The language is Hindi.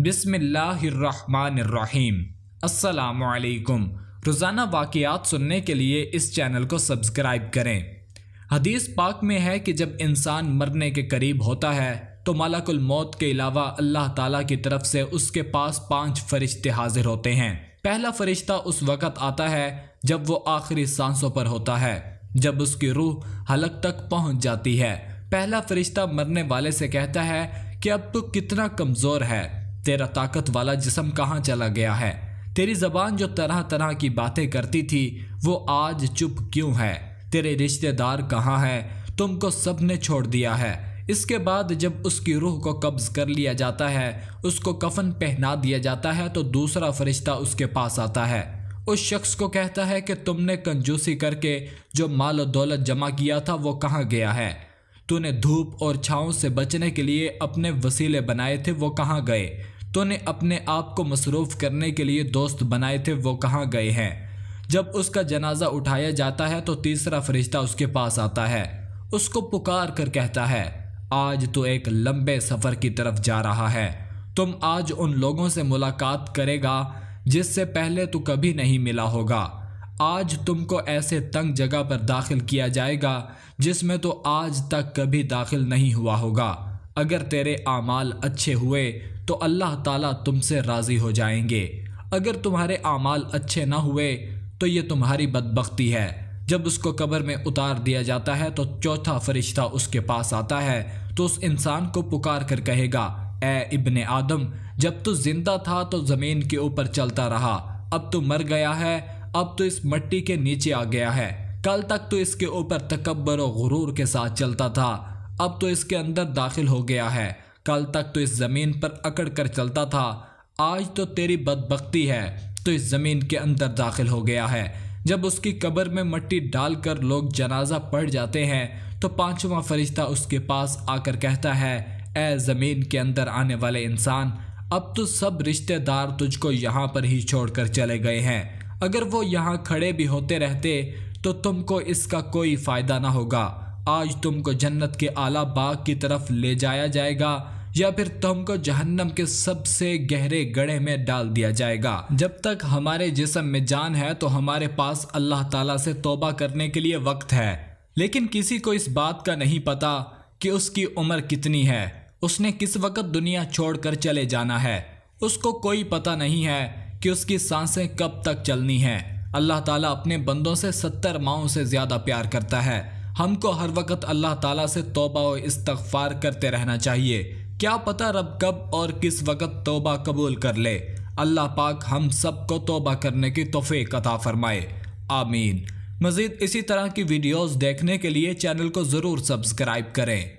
बिसमीम अल्लाम रोज़ाना वाक़ात सुनने के लिए इस चैनल को सब्सक्राइब करें हदीस पाक में है कि जब इंसान मरने के करीब होता है तो मालाकुल मौत के अलावा अल्लाह ताला की तरफ से उसके पास पांच फरिश्ते हाजिर होते हैं पहला फरिश्ता उस वक़्त आता है जब वो आखिरी सांसों पर होता है जब उसकी रूह हलक तक पहुँच जाती है पहला फरिश्ता मरने वाले से कहता है कि अब तो कितना कमज़ोर है तेरा ताकत वाला जिसम कहाँ चला गया है तेरी जबान जो तरह तरह की बातें करती थी वो आज चुप क्यों है तेरे रिश्तेदार कहाँ हैं तुमको सब ने छोड़ दिया है इसके बाद जब उसकी रूह को कब्ज़ कर लिया जाता है उसको कफन पहना दिया जाता है तो दूसरा फरिश्ता उसके पास आता है उस शख्स को कहता है कि तुमने कंजूसी करके जो माल और दौलत जमा किया था वो कहाँ गया है तूने धूप और छाँव से बचने के लिए अपने वसीले बनाए थे वो कहाँ गए तो ने अपने आप को मसरूफ़ करने के लिए दोस्त बनाए थे वो कहाँ गए हैं जब उसका जनाजा उठाया जाता है तो तीसरा फरिश्ता उसके पास आता है उसको पुकार कर कहता है आज तो एक लंबे सफ़र की तरफ जा रहा है तुम आज उन लोगों से मुलाकात करेगा जिससे पहले तो कभी नहीं मिला होगा आज तुमको ऐसे तंग जगह पर दाखिल किया जाएगा जिसमें तो आज तक कभी दाखिल नहीं हुआ होगा अगर तेरे आमाल अच्छे हुए तो अल्लाह ताला तुमसे राज़ी हो जाएंगे अगर तुम्हारे आमाल अच्छे ना हुए तो ये तुम्हारी बदबख्ती है जब उसको कब्र में उतार दिया जाता है तो चौथा फरिश्ता उसके पास आता है तो उस इंसान को पुकार कर कहेगा ए इबन आदम जब तू जिंदा था तो ज़मीन के ऊपर चलता रहा अब तो मर गया है अब तो इस मट्टी के नीचे आ गया है कल तक तो इसके ऊपर तकबर और गुरूर के साथ चलता था अब तो इसके अंदर दाखिल हो गया है कल तक तो इस ज़मीन पर अकड़ कर चलता था आज तो तेरी बदबख्ती है तो इस ज़मीन के अंदर दाखिल हो गया है जब उसकी कब्र में मट्टी डालकर लोग जनाजा पढ़ जाते हैं तो पांचवा फरिश्ता उसके पास आकर कहता है ए ज़मीन के अंदर आने वाले इंसान अब तो सब रिश्तेदार तुझको यहाँ पर ही छोड़कर चले गए हैं अगर वो यहाँ खड़े भी होते रहते तो तुमको इसका कोई फ़ायदा ना होगा आज तुमको जन्नत के आला बाग की तरफ ले जाया जाएगा या फिर तुमको जहन्नम के सबसे गहरे गढ़े में डाल दिया जाएगा जब तक हमारे जिसम में जान है तो हमारे पास अल्लाह ताला से तोबा करने के लिए वक्त है लेकिन किसी को इस बात का नहीं पता कि उसकी उम्र कितनी है उसने किस वक्त दुनिया छोड़कर चले जाना है उसको कोई पता नहीं है कि उसकी सांसें कब तक चलनी हैं अल्लाह ताला अपने बंदों से सत्तर माओ से ज़्यादा प्यार करता है हमको हर वक्त अल्लाह ताला से तोबा और इस्तगफार करते रहना चाहिए क्या पता रब कब और किस वक्त तोबा कबूल कर ले अल्लाह पाक हम सबको तोबा करने की तोहफ़े कथा फरमाए आमीन मज़ीद इसी तरह की वीडियोस देखने के लिए चैनल को ज़रूर सब्सक्राइब करें